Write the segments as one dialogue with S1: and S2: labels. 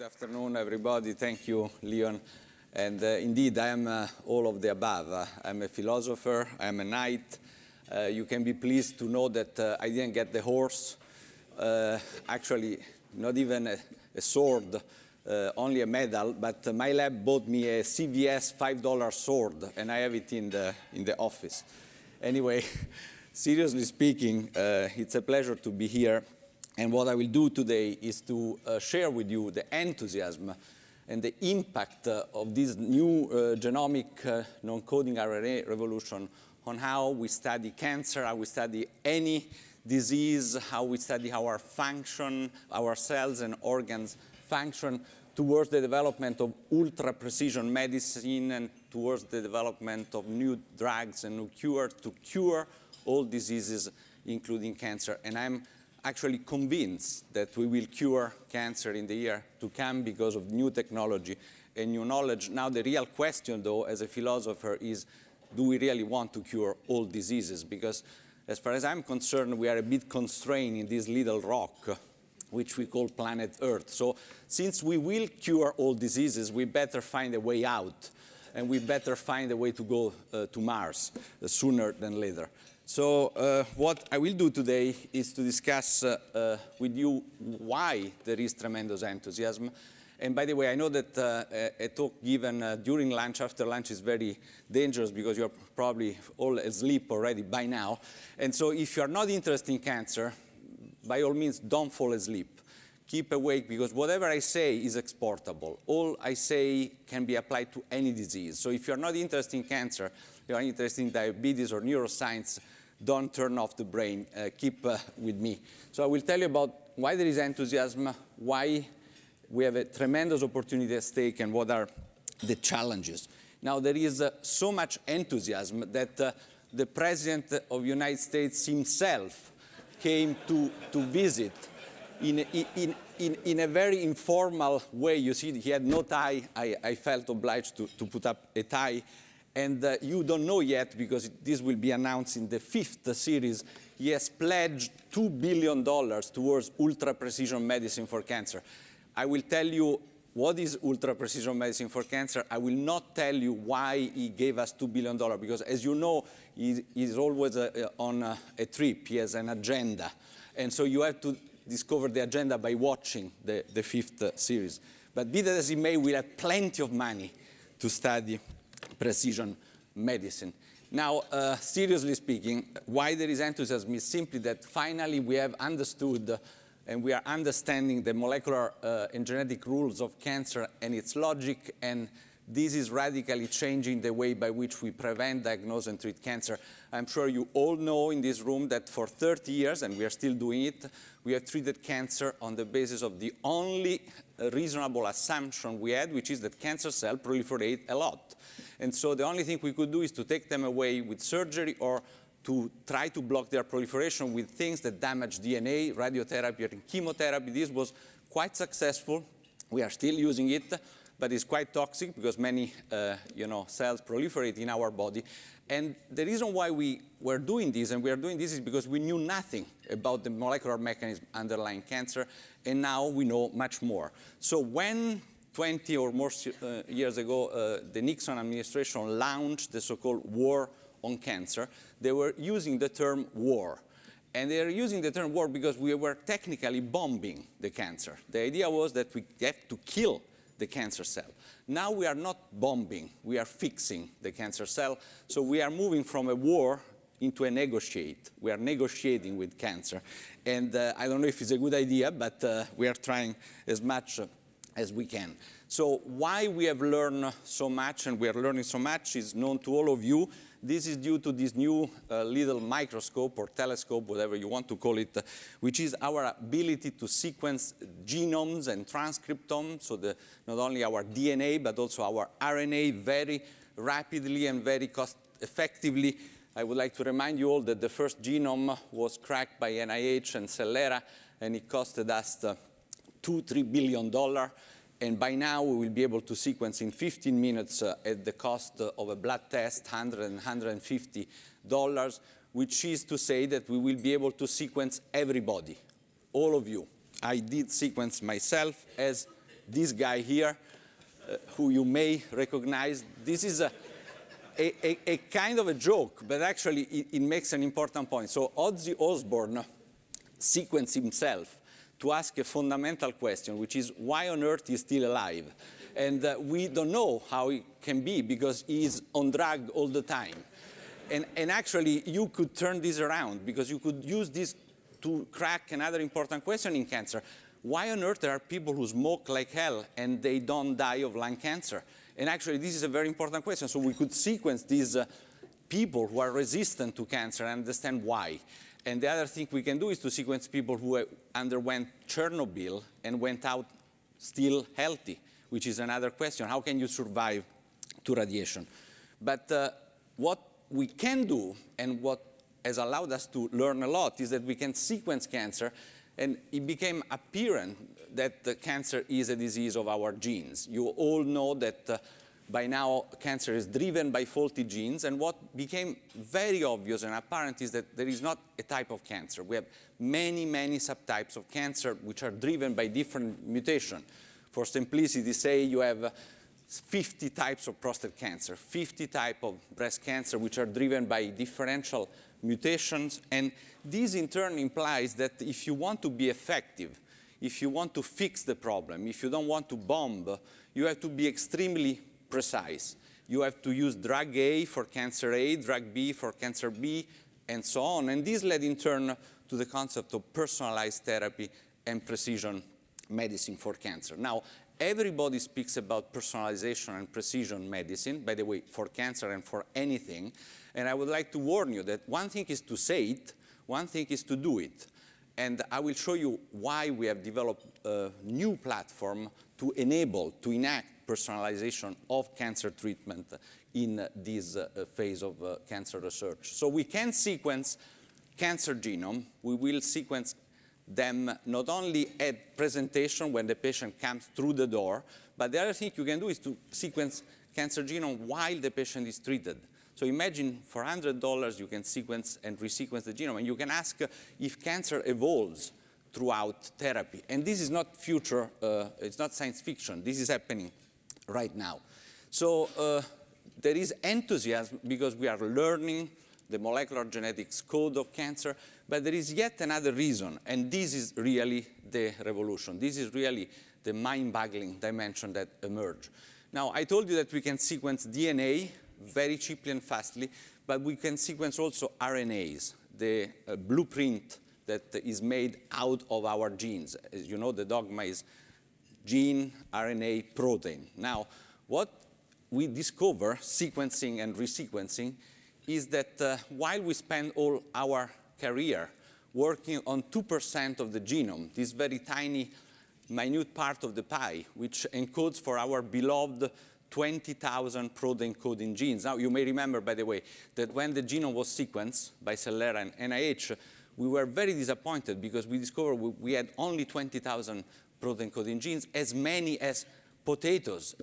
S1: Good afternoon, everybody. Thank you, Leon. And uh, indeed, I am uh, all of the above. Uh, I'm a philosopher, I'm a knight. Uh, you can be pleased to know that uh, I didn't get the horse. Uh, actually, not even a, a sword, only a medal, but my lab bought me a CVS $5 sword, and I have it in the, in the office. Anyway, seriously speaking, it's a pleasure to be here and what I will do today is to uh, share with you the enthusiasm and the impact uh, of this new uh, genomic uh, non-coding RNA revolution on how we study cancer, how we study any disease, how we study how our function, our cells and organs function towards the development of ultra-precision medicine and towards the development of new drugs and new cures to cure all diseases, including cancer. And I'm actually convinced that we will cure cancer in the year to come because of new technology and new knowledge. Now the real question though, as a philosopher, is do we really want to cure all diseases? Because as far as I'm concerned, we are a bit constrained in this little rock which we call planet Earth. So since we will cure all diseases, we better find a way out and we better find a way to go uh, to Mars uh, sooner than later. So uh, what I will do today is to discuss uh, uh, with you why there is tremendous enthusiasm. And by the way, I know that uh, a talk given uh, during lunch, after lunch, is very dangerous because you're probably all asleep already by now. And so if you're not interested in cancer, by all means, don't fall asleep. Keep awake because whatever I say is exportable. All I say can be applied to any disease. So if you're not interested in cancer, you're interested in diabetes or neuroscience, don't turn off the brain, uh, keep uh, with me. So I will tell you about why there is enthusiasm, why we have a tremendous opportunity at stake, and what are the challenges. Now, there is uh, so much enthusiasm that uh, the President of the United States himself came to, to visit in, in, in, in, a very informal way. You see, he had no tie. I, I felt obliged to, to put up a tie and uh, you don't know yet because this will be announced in the fifth series, he has pledged $2 billion towards ultra-precision medicine for cancer. I will tell you what is ultra-precision medicine for cancer. I will not tell you why he gave us $2 billion because, as you know, he is always uh, uh, on a, a trip. He has an agenda. And so you have to discover the agenda by watching the, the fifth series. But be that as it may, we have plenty of money to study precision medicine. Now, uh, seriously speaking, why there is enthusiasm is simply that finally we have understood and we are understanding the molecular uh, and genetic rules of cancer and its logic, and this is radically changing the way by which we prevent, diagnose, and treat cancer. I'm sure you all know in this room that for 30 years, and we are still doing it, we have treated cancer on the basis of the only reasonable assumption we had, which is that cancer cells proliferate a lot. And so the only thing we could do is to take them away with surgery or to try to block their proliferation with things that damage DNA, radiotherapy, and chemotherapy. This was quite successful. We are still using it, but it's quite toxic because many uh, you know, cells proliferate in our body. And the reason why we were doing this, and we are doing this, is because we knew nothing about the molecular mechanism underlying cancer, and now we know much more. So when 20 or more uh, years ago, uh, the Nixon administration launched the so-called war on cancer, they were using the term war. And they are using the term war because we were technically bombing the cancer. The idea was that we have to kill the cancer cell. Now we are not bombing, we are fixing the cancer cell. So we are moving from a war into a negotiate. We are negotiating with cancer. And uh, I don't know if it's a good idea, but uh, we are trying as much uh, as we can. So why we have learned so much and we are learning so much is known to all of you. This is due to this new uh, little microscope or telescope, whatever you want to call it, uh, which is our ability to sequence genomes and transcriptomes, so the, not only our DNA, but also our RNA very rapidly and very cost effectively. I would like to remind you all that the first genome was cracked by NIH and Celera, and it costed us uh, two, three billion dollars. And by now, we will be able to sequence in 15 minutes uh, at the cost of a blood test, 100 and 150 dollars, which is to say that we will be able to sequence everybody, all of you. I did sequence myself as this guy here, uh, who you may recognize. This is a, a, a, kind of a joke, but actually it, it makes an important point. So Ozzy Osbourne sequenced himself to ask a fundamental question, which is why on earth he's still alive? And uh, we don't know how it can be because he is on drug all the time. And, and actually, you could turn this around because you could use this to crack another important question in cancer. Why on earth there are people who smoke like hell and they don't die of lung cancer? And actually, this is a very important question. So we could sequence these uh, people who are resistant to cancer and understand why. And the other thing we can do is to sequence people who uh, underwent Chernobyl and went out still healthy, which is another question. How can you survive to radiation? But uh, what we can do and what has allowed us to learn a lot is that we can sequence cancer and it became apparent that the cancer is a disease of our genes. You all know that uh, by now cancer is driven by faulty genes. And what became very obvious and apparent is that there is not a type of cancer. We have many, many subtypes of cancer which are driven by different mutation. For simplicity, say you have 50 types of prostate cancer, 50 type of breast cancer which are driven by differential mutations. And this in turn implies that if you want to be effective, if you want to fix the problem, if you don't want to bomb, you have to be extremely precise. You have to use drug A for cancer A, drug B for cancer B, and so on. And this led in turn to the concept of personalized therapy and precision medicine for cancer. Now, everybody speaks about personalization and precision medicine, by the way, for cancer and for anything. And I would like to warn you that one thing is to say it, one thing is to do it. And I will show you why we have developed a new platform to enable, to enact personalization of cancer treatment in this uh, phase of uh, cancer research. So we can sequence cancer genome. We will sequence them not only at presentation when the patient comes through the door, but the other thing you can do is to sequence cancer genome while the patient is treated. So imagine for $100 you can sequence and resequence the genome and you can ask if cancer evolves throughout therapy. And this is not future, uh, it's not science fiction. This is happening right now. So uh, there is enthusiasm because we are learning the molecular genetics code of cancer, but there is yet another reason, and this is really the revolution. This is really the mind-boggling dimension that emerged. Now, I told you that we can sequence DNA very cheaply and fastly, but we can sequence also RNAs, the uh, blueprint that is made out of our genes. As you know, the dogma is gene, RNA, protein. Now, what we discover, sequencing and resequencing, is that uh, while we spend all our career working on 2% of the genome, this very tiny, minute part of the pie, which encodes for our beloved 20,000 protein coding genes. Now, you may remember, by the way, that when the genome was sequenced by Celera and NIH, we were very disappointed because we discovered we had only 20,000 protein coding genes, as many as potatoes,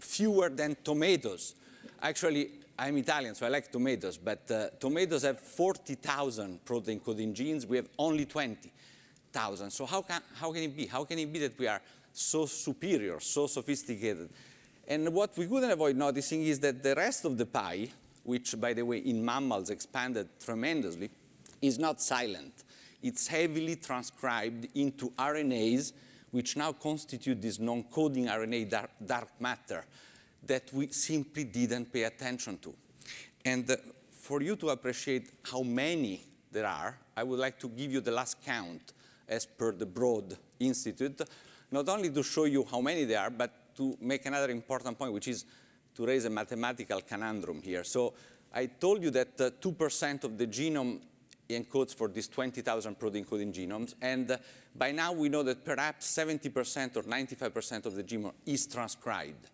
S1: fewer than tomatoes. Actually, I'm Italian, so I like tomatoes, but uh, tomatoes have 40,000 protein coding genes. We have only 20,000. So how can, how can it be? How can it be that we are so superior, so sophisticated? And what we couldn't avoid noticing is that the rest of the pie, which, by the way, in mammals expanded tremendously, is not silent. It's heavily transcribed into RNAs, which now constitute this non-coding RNA dark, dark, matter that we simply didn't pay attention to. And uh, for you to appreciate how many there are, I would like to give you the last count as per the Broad Institute, not only to show you how many there are, but to make another important point, which is to raise a mathematical conundrum here. So I told you that 2% uh, of the genome he encodes for these 20,000 protein coding genomes. And uh, by now we know that perhaps 70% or 95% of the genome is transcribed.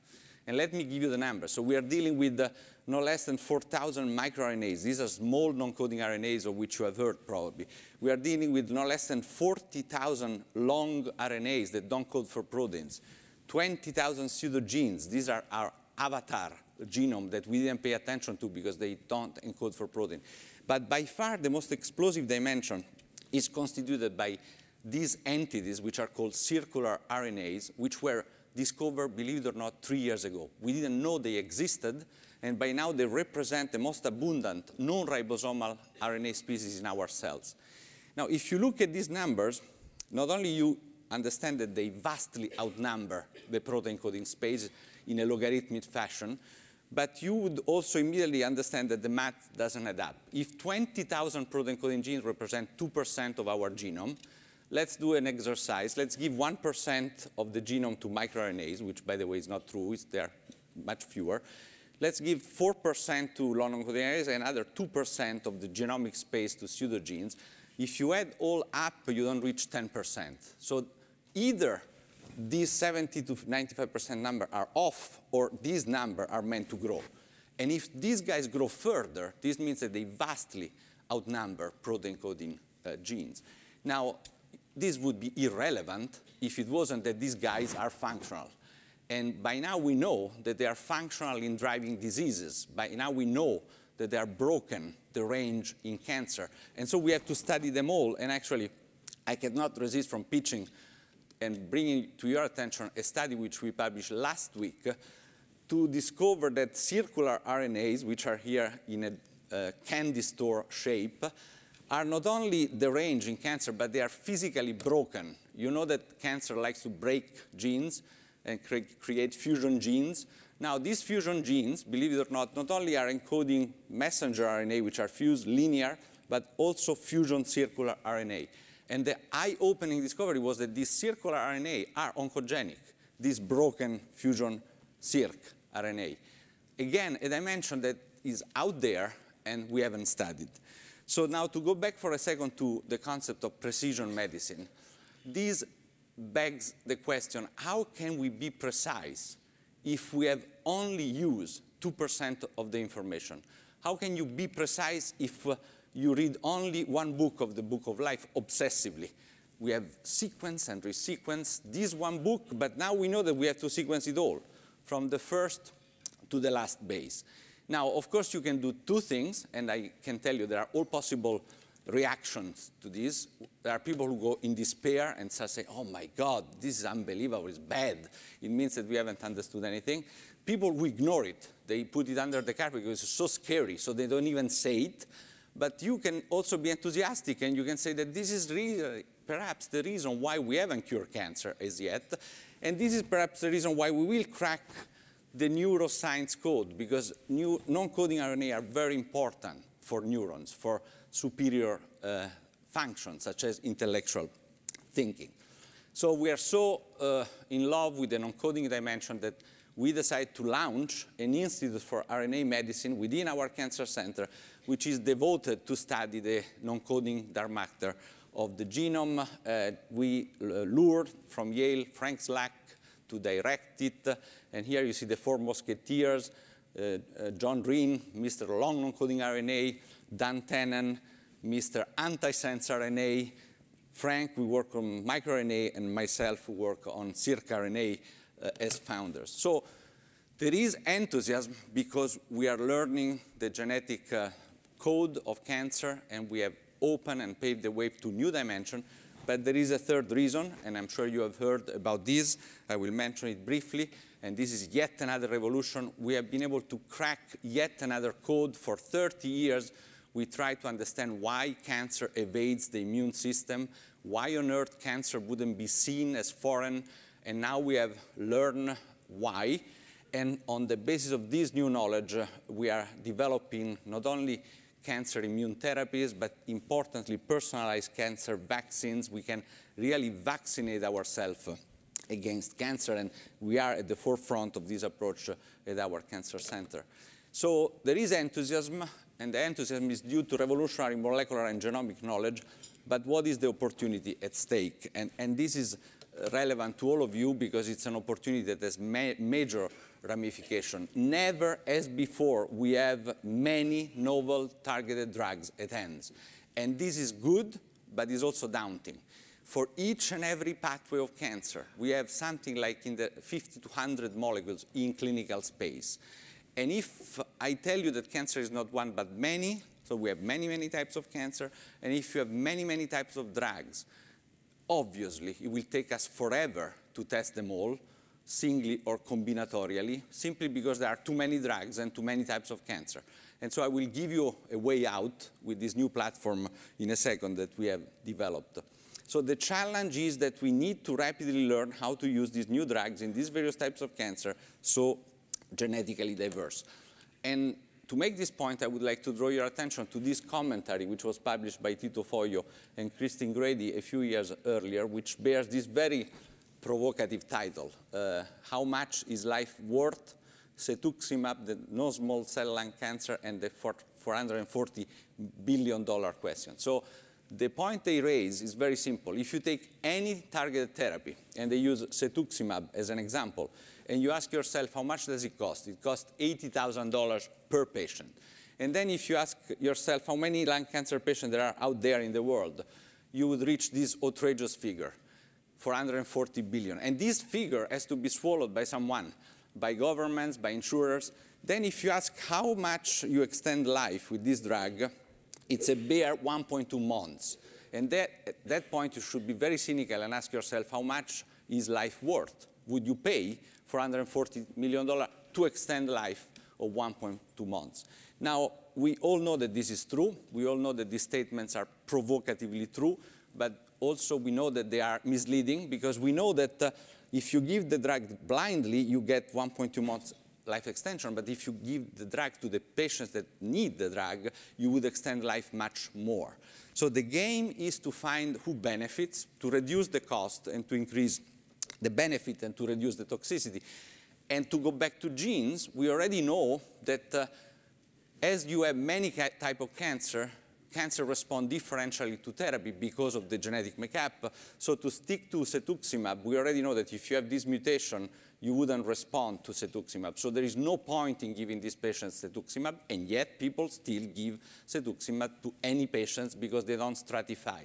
S1: And let me give you the numbers. So we are dealing with uh, no less than 4,000 microRNAs. These are small non-coding RNAs of which you have heard probably. We are dealing with no less than 40,000 long RNAs that don't code for proteins. 20,000 pseudogenes. These are our avatar genome that we didn't pay attention to because they don't encode for protein. But by far the most explosive dimension is constituted by these entities, which are called circular RNAs, which were discovered, believe it or not, three years ago. We didn't know they existed, and by now they represent the most abundant non-ribosomal RNA species in our cells. Now, if you look at these numbers, not only you understand that they vastly outnumber the protein coding space in a logarithmic fashion, but you would also immediately understand that the math doesn't add up. If 20,000 protein coding genes represent 2% of our genome, let's do an exercise. Let's give 1% of the genome to microRNAs, which, by the way, is not true. It's, they are much fewer. Let's give 4% to long non-coding RNAs and another 2% of the genomic space to pseudogenes. If you add all up, you don't reach 10%. So either these 70 to 95% number are off or these number are meant to grow. And if these guys grow further, this means that they vastly outnumber protein-coding uh, genes. Now, this would be irrelevant if it wasn't that these guys are functional. And by now we know that they are functional in driving diseases. By now we know that they are broken, the range in cancer. And so we have to study them all. And actually, I cannot resist from pitching and bringing to your attention a study which we published last week to discover that circular RNAs, which are here in a uh, candy store shape, are not only deranged in cancer, but they are physically broken. You know that cancer likes to break genes and cre create fusion genes. Now, these fusion genes, believe it or not, not only are encoding messenger RNA, which are fused linear, but also fusion circular RNA. And the eye-opening discovery was that these circular RNA are oncogenic, this broken fusion circ RNA. Again, a dimension that is out there and we haven't studied. So now to go back for a second to the concept of precision medicine, this begs the question, how can we be precise if we have only used 2% of the information? How can you be precise if uh, you read only one book of the Book of Life obsessively. We have sequence and resequence this one book, but now we know that we have to sequence it all, from the first to the last base. Now, of course, you can do two things, and I can tell you there are all possible reactions to this. There are people who go in despair and say, oh my God, this is unbelievable, it's bad. It means that we haven't understood anything. People who ignore it, they put it under the carpet because it's so scary, so they don't even say it. But you can also be enthusiastic and you can say that this is really perhaps the reason why we haven't cured cancer as yet. And this is perhaps the reason why we will crack the neuroscience code because non-coding RNA are very important for neurons, for superior uh, functions such as intellectual thinking. So we are so uh, in love with the non-coding dimension that we decided to launch an institute for RNA medicine within our cancer center, which is devoted to study the non-coding dark matter of the genome. Uh, we uh, lured from Yale Frank Slack to direct it, and here you see the four musketeers, uh, uh, John Green, Mr. Long non-coding RNA, Dan Tenen, Mr. Antisense RNA, Frank, we work on microRNA, and myself, we work on circRNA uh, as founders. So there is enthusiasm because we are learning the genetic uh, code of cancer and we have opened and paved the way to new dimension. But there is a third reason, and I'm sure you have heard about this. I will mention it briefly. And this is yet another revolution. We have been able to crack yet another code for 30 years we try to understand why cancer evades the immune system, why on earth cancer wouldn't be seen as foreign and now we have learned why. And on the basis of this new knowledge, uh, we are developing not only cancer immune therapies, but importantly, personalized cancer vaccines. We can really vaccinate ourselves against cancer, and we are at the forefront of this approach uh, at our cancer center. So there is enthusiasm, and the enthusiasm is due to revolutionary molecular and genomic knowledge, but what is the opportunity at stake? And, and this is relevant to all of you because it's an opportunity that has ma major ramification. Never as before we have many novel targeted drugs at hand. And this is good, but it's also daunting. For each and every pathway of cancer, we have something like in the 50 to 100 molecules in clinical space. And if I tell you that cancer is not one but many, so we have many, many types of cancer, and if you have many, many types of drugs, Obviously, it will take us forever to test them all, singly or combinatorially, simply because there are too many drugs and too many types of cancer. And so I will give you a way out with this new platform in a second that we have developed. So the challenge is that we need to rapidly learn how to use these new drugs in these various types of cancer, so genetically diverse. And to make this point, I would like to draw your attention to this commentary, which was published by Tito Foglio and Christine Grady a few years earlier, which bears this very provocative title, uh, How Much is Life Worth? Cetuximab, the no small cell lung cancer, and the $440 billion question. So the point they raise is very simple. If you take any targeted therapy, and they use cetuximab as an example, and you ask yourself, how much does it cost? It costs $80,000 per patient. And then if you ask yourself how many lung cancer patients there are out there in the world, you would reach this outrageous figure, 440 billion. And this figure has to be swallowed by someone, by governments, by insurers. Then if you ask how much you extend life with this drug, it's a bare 1.2 months. And that, at that point, you should be very cynical and ask yourself, how much is life worth? Would you pay $440 million to extend life of 1.2 months? Now, we all know that this is true. We all know that these statements are provocatively true, but also we know that they are misleading because we know that uh, if you give the drug blindly, you get 1.2 months life extension, but if you give the drug to the patients that need the drug, you would extend life much more. So the game is to find who benefits, to reduce the cost and to increase the benefit and to reduce the toxicity. And to go back to genes, we already know that uh, as you have many type of cancer, cancer respond differentially to therapy because of the genetic makeup. So to stick to cetuximab, we already know that if you have this mutation, you wouldn't respond to cetuximab. So there is no point in giving these patients cetuximab, and yet people still give cetuximab to any patients because they don't stratify.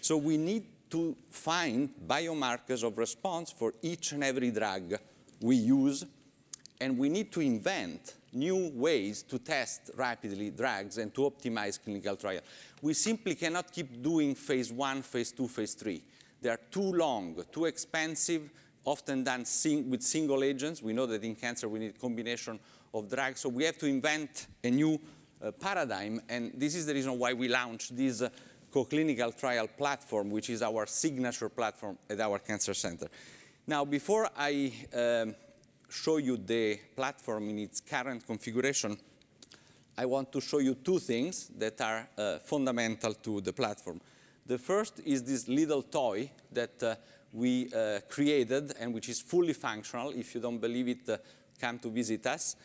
S1: So we need to find biomarkers of response for each and every drug we use, and we need to invent new ways to test rapidly drugs and to optimize clinical trial. We simply cannot keep doing phase one, phase two, phase three. They are too long, too expensive, often done sing with single agents. We know that in cancer we need combination of drugs, so we have to invent a new uh, paradigm, and this is the reason why we launched this uh, co-clinical trial platform, which is our signature platform at our cancer center. Now, before I um, show you the platform in its current configuration, I want to show you two things that are uh, fundamental to the platform. The first is this little toy that uh, we uh, created and which is fully functional. If you don't believe it, uh, come to visit us.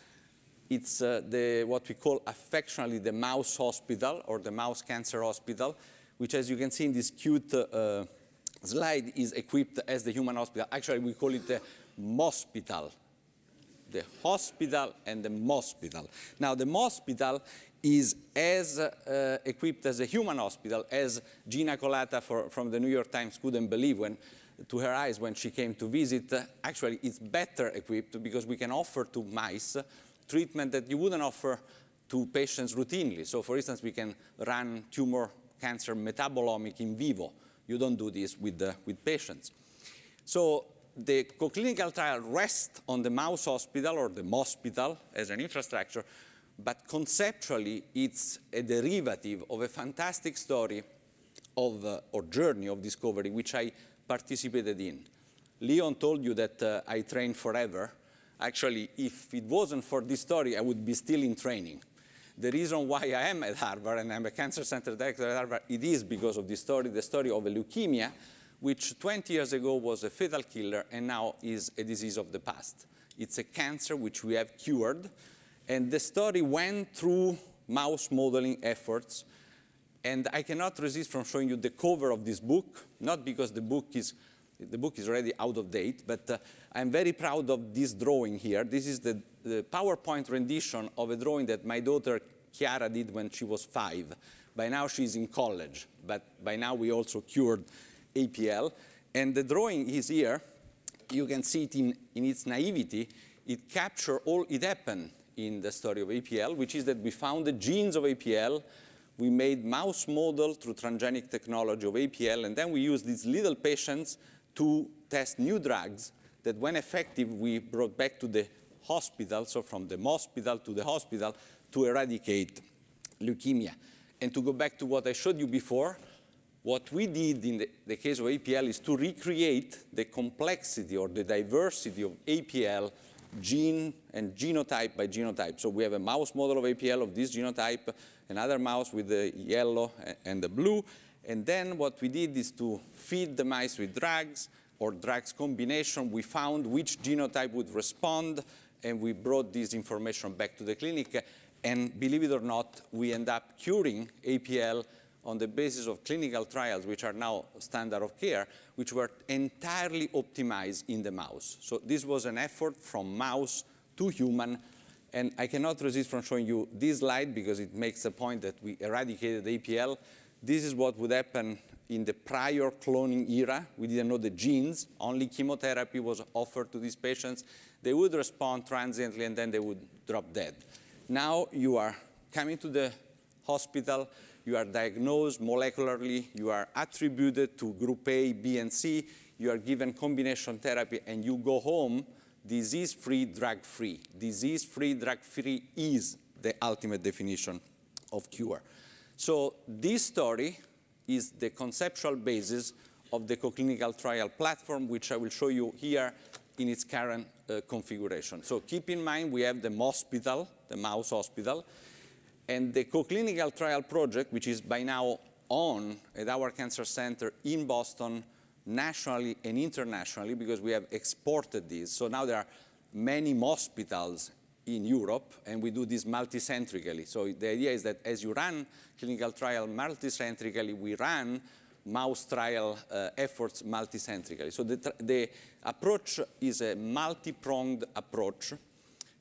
S1: It's uh, the, what we call affectionately the mouse hospital or the mouse cancer hospital, which as you can see in this cute uh, slide is equipped as the human hospital. Actually, we call it the hospital the hospital and the hospital. Now, the hospital is as uh, equipped as a human hospital, as Gina Colata for, from the New York Times couldn't believe when, to her eyes when she came to visit. Actually, it's better equipped because we can offer to mice treatment that you wouldn't offer to patients routinely. So, for instance, we can run tumor cancer metabolomic in vivo. You don't do this with, with patients. So the co clinical trial rests on the mouse hospital or the hospital as an infrastructure, but conceptually it's a derivative of a fantastic story of, uh, or journey of discovery which I participated in. Leon told you that uh, I trained forever. Actually, if it wasn't for this story, I would be still in training. The reason why I am at Harvard and I'm a cancer center director at Harvard, it is because of this story, the story of a leukemia which 20 years ago was a fatal killer and now is a disease of the past. It's a cancer which we have cured. And the story went through mouse modeling efforts. And I cannot resist from showing you the cover of this book, not because the book is the book is already out of date, but uh, I'm very proud of this drawing here. This is the, the, PowerPoint rendition of a drawing that my daughter Chiara did when she was five. By now she's in college, but by now we also cured APL. And the drawing is here. You can see it in, in its naivety. It captures all it happened in the story of APL, which is that we found the genes of APL, we made mouse model through transgenic technology of APL, and then we used these little patients to test new drugs that when effective, we brought back to the hospital, so from the hospital to the hospital, to eradicate leukemia. And to go back to what I showed you before, what we did in the, the, case of APL is to recreate the complexity or the diversity of APL gene and genotype by genotype. So we have a mouse model of APL of this genotype, another mouse with the yellow and the blue. And then what we did is to feed the mice with drugs or drugs combination. We found which genotype would respond, and we brought this information back to the clinic. And believe it or not, we end up curing APL on the basis of clinical trials, which are now standard of care, which were entirely optimized in the mouse. So this was an effort from mouse to human, and I cannot resist from showing you this slide because it makes the point that we eradicated the APL. This is what would happen in the prior cloning era. We didn't know the genes. Only chemotherapy was offered to these patients. They would respond transiently, and then they would drop dead. Now you are coming to the hospital you are diagnosed molecularly, you are attributed to group A, B, and C, you are given combination therapy, and you go home disease-free, drug-free. Disease-free, drug-free is the ultimate definition of cure. So this story is the conceptual basis of the co clinical trial platform, which I will show you here in its current uh, configuration. So keep in mind, we have the hospital, the mouse hospital, and the co-clinical trial project, which is by now on at our cancer center in Boston, nationally and internationally, because we have exported these. So now there are many hospitals in Europe, and we do this multicentrically. So the idea is that as you run clinical trial multicentrically, we run mouse trial uh, efforts multicentrically. So the, the approach is a multi-pronged approach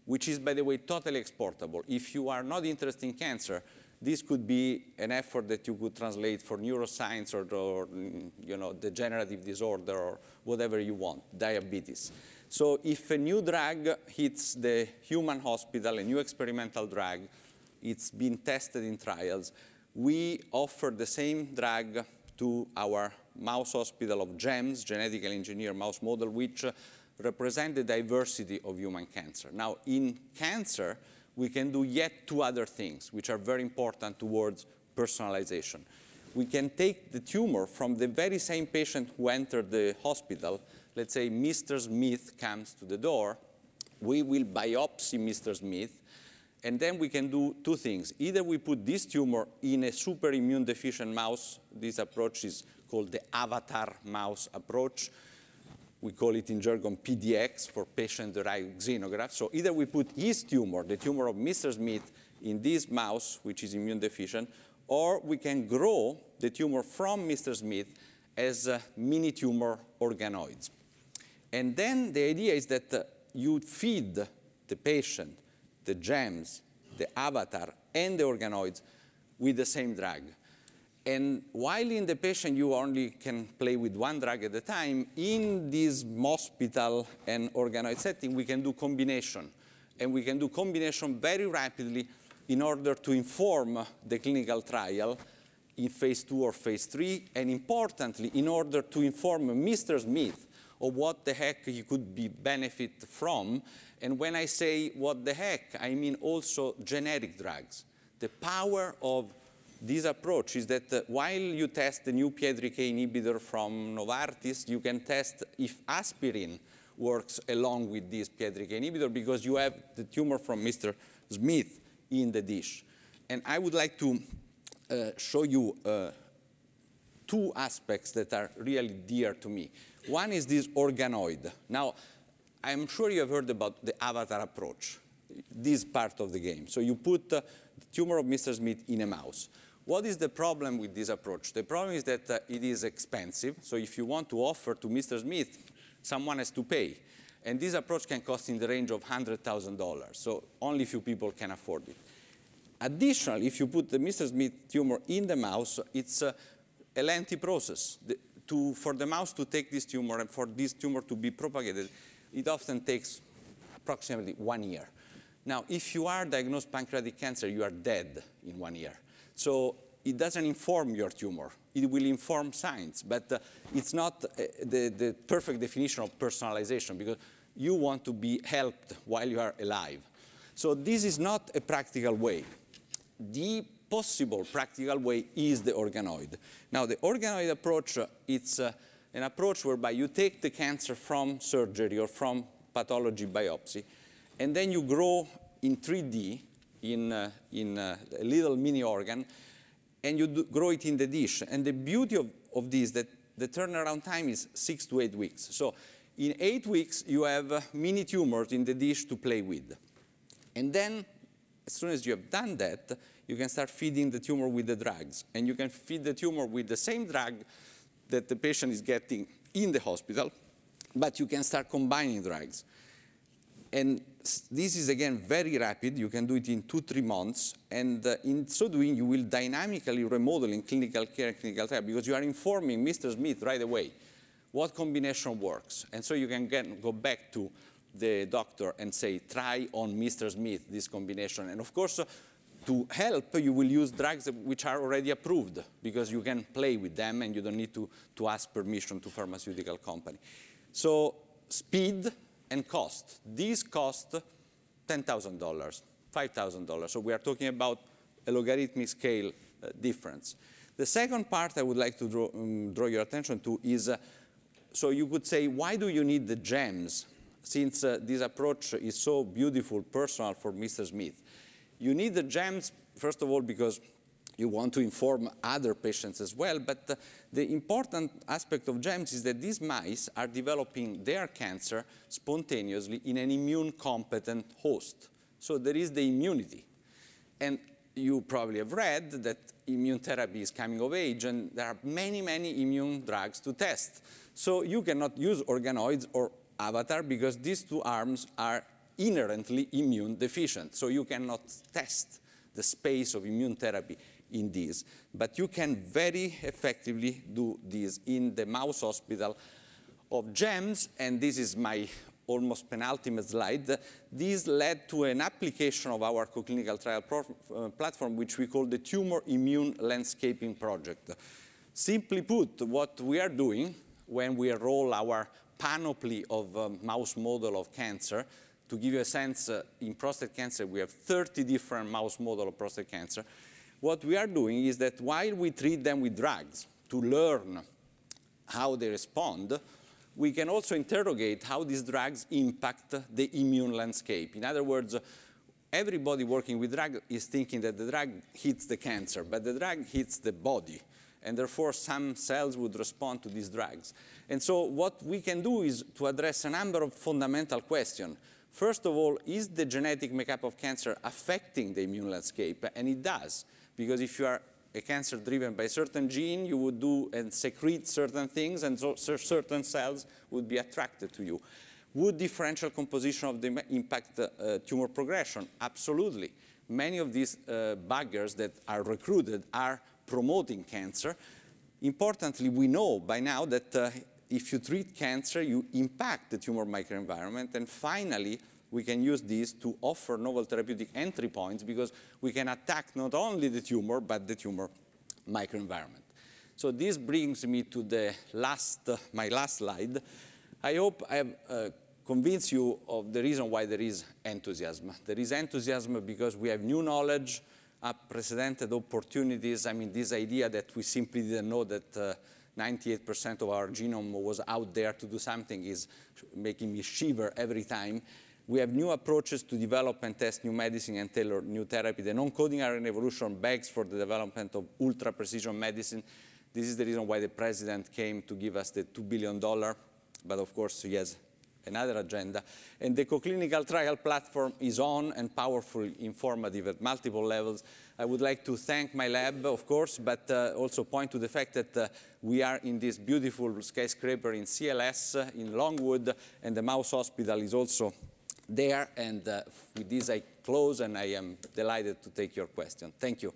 S1: which is, by the way, totally exportable. If you are not interested in cancer, this could be an effort that you could translate for neuroscience or, or you know, degenerative disorder or whatever you want, diabetes. So if a new drug hits the human hospital, a new experimental drug, it's been tested in trials, we offer the same drug to our mouse hospital of GEMS, genetically engineered mouse model, which represent the diversity of human cancer. Now, in cancer, we can do yet two other things, which are very important towards personalization. We can take the tumor from the very same patient who entered the hospital. Let's say Mr. Smith comes to the door. We will biopsy Mr. Smith. And then we can do two things. Either we put this tumor in a super immune deficient mouse. This approach is called the avatar mouse approach we call it in jargon PDX for patient-derived xenograft. So either we put his tumor, the tumor of Mr. Smith, in this mouse, which is immune deficient, or we can grow the tumor from Mr. Smith as uh, mini tumor organoids. And then the idea is that uh, you feed the patient, the gems, the avatar, and the organoids with the same drug. And while in the patient you only can play with one drug at a time, in this hospital and organoid setting, we can do combination. And we can do combination very rapidly in order to inform the clinical trial in phase two or phase three, and importantly, in order to inform Mr. Smith of what the heck he could be benefit from. And when I say what the heck, I mean also generic drugs. The power of this approach is that uh, while you test the new PI3K inhibitor from Novartis, you can test if aspirin works along with this PI3K inhibitor because you have the tumor from Mr. Smith in the dish. And I would like to uh, show you uh, two aspects that are really dear to me. One is this organoid. Now, I'm sure you have heard about the avatar approach, this part of the game. So you put uh, the tumor of Mr. Smith in a mouse. What is the problem with this approach? The problem is that uh, it is expensive. So if you want to offer to Mr. Smith, someone has to pay. And this approach can cost in the range of $100,000. So only few people can afford it. Additionally, if you put the Mr. Smith tumor in the mouse, it's uh, a lengthy process. The, to, for the mouse to take this tumor and for this tumor to be propagated, it often takes approximately one year. Now, if you are diagnosed pancreatic cancer, you are dead in one year. So it doesn't inform your tumor. It will inform science, but uh, it's not uh, the, the perfect definition of personalization because you want to be helped while you are alive. So this is not a practical way. The possible practical way is the organoid. Now, the organoid approach, uh, it's uh, an approach whereby you take the cancer from surgery or from pathology biopsy, and then you grow in 3D in, uh, in uh, a little mini organ, and you grow it in the dish. And the beauty of, of this that the turnaround time is six to eight weeks. So in eight weeks, you have uh, mini tumors in the dish to play with. And then as soon as you have done that, you can start feeding the tumor with the drugs. And you can feed the tumor with the same drug that the patient is getting in the hospital, but you can start combining drugs. And this is, again, very rapid. You can do it in two, three months. And uh, in so doing, you will dynamically remodel in clinical care and clinical trial, because you are informing Mr. Smith right away what combination works. And so you can get, go back to the doctor and say, try on Mr. Smith this combination. And of course, uh, to help, you will use drugs which are already approved because you can play with them and you don't need to, to ask permission to pharmaceutical company. So speed and cost. These cost $10,000, $5,000. So we are talking about a logarithmic scale uh, difference. The second part I would like to draw, um, draw your attention to is, uh, so you could say, why do you need the gems? Since uh, this approach is so beautiful, personal for Mr. Smith. You need the gems, first of all, because you want to inform other patients as well, but the, the important aspect of GEMS is that these mice are developing their cancer spontaneously in an immune-competent host. So there is the immunity. And you probably have read that immune therapy is coming of age and there are many, many immune drugs to test. So you cannot use organoids or avatar because these two arms are inherently immune deficient. So you cannot test the space of immune therapy in this. But you can very effectively do this in the mouse hospital of GEMS, and this is my almost penultimate slide. This led to an application of our clinical trial uh, platform, which we call the Tumor Immune Landscaping Project. Simply put, what we are doing when we roll our panoply of um, mouse model of cancer, to give you a sense, uh, in prostate cancer, we have 30 different mouse model of prostate cancer. What we are doing is that while we treat them with drugs to learn how they respond, we can also interrogate how these drugs impact the immune landscape. In other words, everybody working with drug is thinking that the drug hits the cancer, but the drug hits the body. And therefore, some cells would respond to these drugs. And so what we can do is to address a number of fundamental questions. First of all, is the genetic makeup of cancer affecting the immune landscape? And it does. Because if you are a cancer driven by certain gene, you would do and secrete certain things, and so certain cells would be attracted to you. Would differential composition of the impact uh, tumor progression? Absolutely. Many of these uh, buggers that are recruited are promoting cancer. Importantly, we know by now that uh, if you treat cancer, you impact the tumor microenvironment, and finally, we can use these to offer novel therapeutic entry points because we can attack not only the tumor, but the tumor microenvironment. So this brings me to the last, uh, my last slide. I hope I have uh, convinced you of the reason why there is enthusiasm. There is enthusiasm because we have new knowledge, unprecedented uh, opportunities. I mean, this idea that we simply didn't know that 98% uh, of our genome was out there to do something is making me shiver every time. We have new approaches to develop and test new medicine and tailor new therapy. The non-coding RNA revolution begs for the development of ultra-precision medicine. This is the reason why the president came to give us the $2 billion, but of course he has another agenda. And the co-clinical trial platform is on and powerful, informative at multiple levels. I would like to thank my lab, of course, but uh, also point to the fact that uh, we are in this beautiful skyscraper in CLS, uh, in Longwood, and the Mouse Hospital is also there. And uh, with this, I close, and I am delighted to take your question. Thank you.